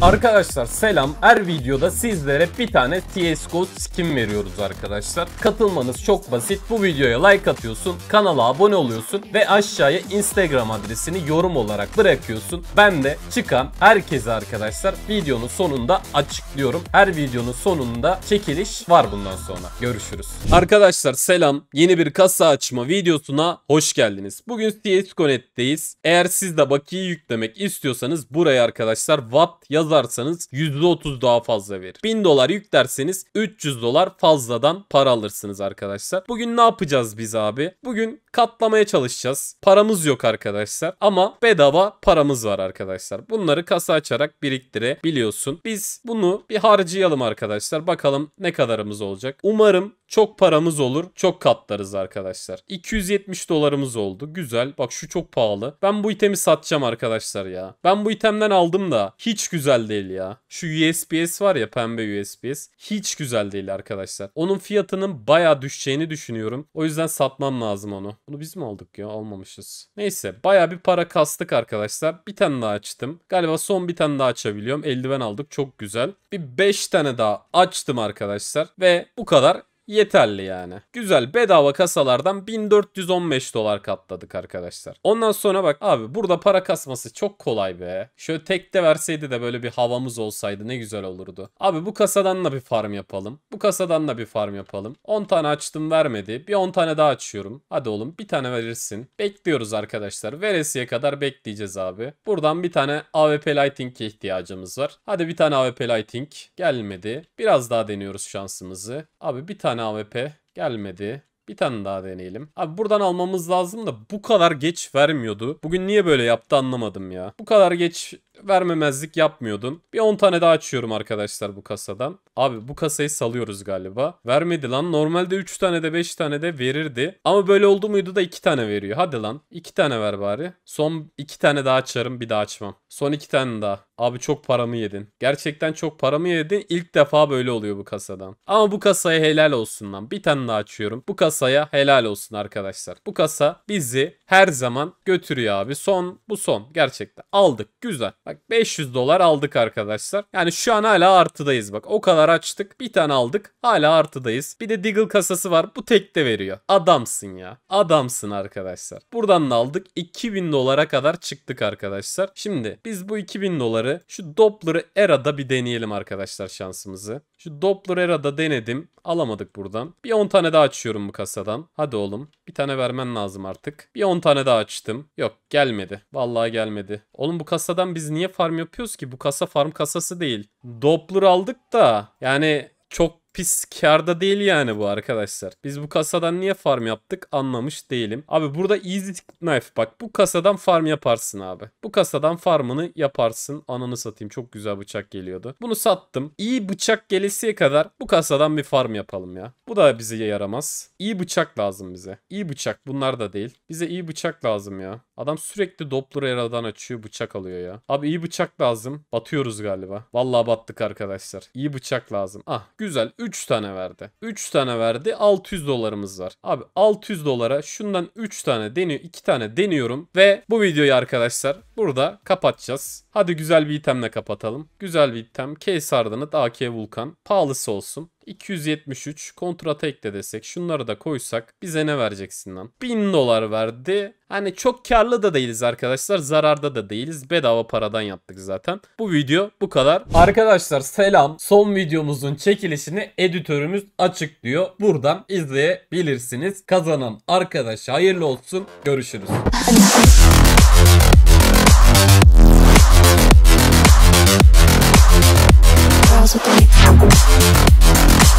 Arkadaşlar selam. Her videoda sizlere bir tane CSGO skin veriyoruz arkadaşlar. Katılmanız çok basit. Bu videoya like atıyorsun, kanala abone oluyorsun ve aşağıya Instagram adresini yorum olarak bırakıyorsun. Ben de çıkan herkese arkadaşlar videonun sonunda açıklıyorum. Her videonun sonunda çekiliş var bundan sonra. Görüşürüz. Arkadaşlar selam. Yeni bir kasa açma videosuna hoş geldiniz. Bugün CSGO.net'teyiz. Eğer siz de bakiyi yüklemek istiyorsanız buraya arkadaşlar Watt yazın yazarsanız %30 daha fazla verir. 1000 dolar yüklerseniz 300 dolar fazladan para alırsınız arkadaşlar. Bugün ne yapacağız biz abi? Bugün katlamaya çalışacağız. Paramız yok arkadaşlar ama bedava paramız var arkadaşlar. Bunları kasa açarak biriktirebiliyorsun. Biz bunu bir harcayalım arkadaşlar. Bakalım ne kadarımız olacak. Umarım çok paramız olur. Çok katlarız arkadaşlar. 270 dolarımız oldu. Güzel. Bak şu çok pahalı. Ben bu itemi satacağım arkadaşlar ya. Ben bu itemden aldım da hiç güzel güzel değil ya. Şu USPS var ya pembe USPS. Hiç güzel değil arkadaşlar. Onun fiyatının baya düşeceğini düşünüyorum. O yüzden satmam lazım onu. Bunu biz mi aldık ya? Almamışız. Neyse baya bir para kastık arkadaşlar. Bir tane daha açtım. Galiba son bir tane daha açabiliyorum. Eldiven aldık. Çok güzel. Bir 5 tane daha açtım arkadaşlar. Ve bu kadar yeterli yani. Güzel bedava kasalardan 1415 dolar katladık arkadaşlar. Ondan sonra bak abi burada para kasması çok kolay be. Şöyle tek de verseydi de böyle bir havamız olsaydı ne güzel olurdu. Abi bu kasadan da bir farm yapalım. Bu kasadan da bir farm yapalım. 10 tane açtım vermedi. Bir 10 tane daha açıyorum. Hadi oğlum bir tane verirsin. Bekliyoruz arkadaşlar. Veresiye kadar bekleyeceğiz abi. Buradan bir tane AWP Lighting'e ihtiyacımız var. Hadi bir tane AWP Lighting. Gelmedi. Biraz daha deniyoruz şansımızı. Abi bir tane tane AWP gelmedi. Bir tane daha deneyelim. Abi buradan almamız lazım da bu kadar geç vermiyordu. Bugün niye böyle yaptı anlamadım ya. Bu kadar geç vermemezlik yapmıyordun. Bir 10 tane daha açıyorum arkadaşlar bu kasadan. Abi bu kasayı salıyoruz galiba. Vermedi lan. Normalde 3 tane de 5 tane de verirdi. Ama böyle oldu muydu da 2 tane veriyor. Hadi lan. 2 tane ver bari. Son 2 tane daha açarım bir daha açmam. Son 2 tane daha. Abi çok paramı yedin. Gerçekten çok paramı yedin. İlk defa böyle oluyor bu kasadan. Ama bu kasaya helal olsun lan. Bir tane daha açıyorum. Bu kasaya helal olsun arkadaşlar. Bu kasa bizi her zaman götürüyor abi. Son bu son gerçekten. Aldık güzel. Bak 500 dolar aldık arkadaşlar. Yani şu an hala artıdayız bak. O kadar açtık. Bir tane aldık. Hala artıdayız. Bir de Diggle kasası var. Bu tek de veriyor. Adamsın ya. Adamsın arkadaşlar. Buradan da aldık. 2000 dolara kadar çıktık arkadaşlar. Şimdi biz bu 2000 doları abi. Şu Doppler Era'da bir deneyelim arkadaşlar şansımızı. Şu Doppler Era'da denedim. Alamadık buradan. Bir 10 tane daha açıyorum bu kasadan. Hadi oğlum. Bir tane vermen lazım artık. Bir 10 tane daha açtım. Yok gelmedi. Vallahi gelmedi. Oğlum bu kasadan biz niye farm yapıyoruz ki? Bu kasa farm kasası değil. Doppler aldık da yani çok pis karda değil yani bu arkadaşlar. Biz bu kasadan niye farm yaptık anlamış değilim. Abi burada easy knife bak bu kasadan farm yaparsın abi. Bu kasadan farmını yaparsın. Ananı satayım çok güzel bıçak geliyordu. Bunu sattım. İyi bıçak gelesiye kadar bu kasadan bir farm yapalım ya. Bu da bize yaramaz. İyi bıçak lazım bize. İyi bıçak bunlar da değil. Bize iyi bıçak lazım ya. Adam sürekli Doppler eradan açıyor bıçak alıyor ya. Abi iyi bıçak lazım. Batıyoruz galiba. Vallahi battık arkadaşlar. İyi bıçak lazım. Ah güzel. 3 3 tane verdi. 3 tane verdi. 600 dolarımız var. Abi 600 dolara şundan 3 tane deniyor. 2 tane deniyorum. Ve bu videoyu arkadaşlar burada kapatacağız. Hadi güzel bir itemle kapatalım. Güzel bir item. Case Ardanit AK Vulkan. Pahalısı olsun. 273 kontrata ekle desek şunları da koysak bize ne vereceksin lan? 1000 dolar verdi. Hani çok karlı da değiliz arkadaşlar zararda da değiliz bedava paradan yaptık zaten. Bu video bu kadar. Arkadaşlar selam son videomuzun çekilişini editörümüz açıklıyor. Buradan izleyebilirsiniz. Kazanan arkadaş hayırlı olsun görüşürüz.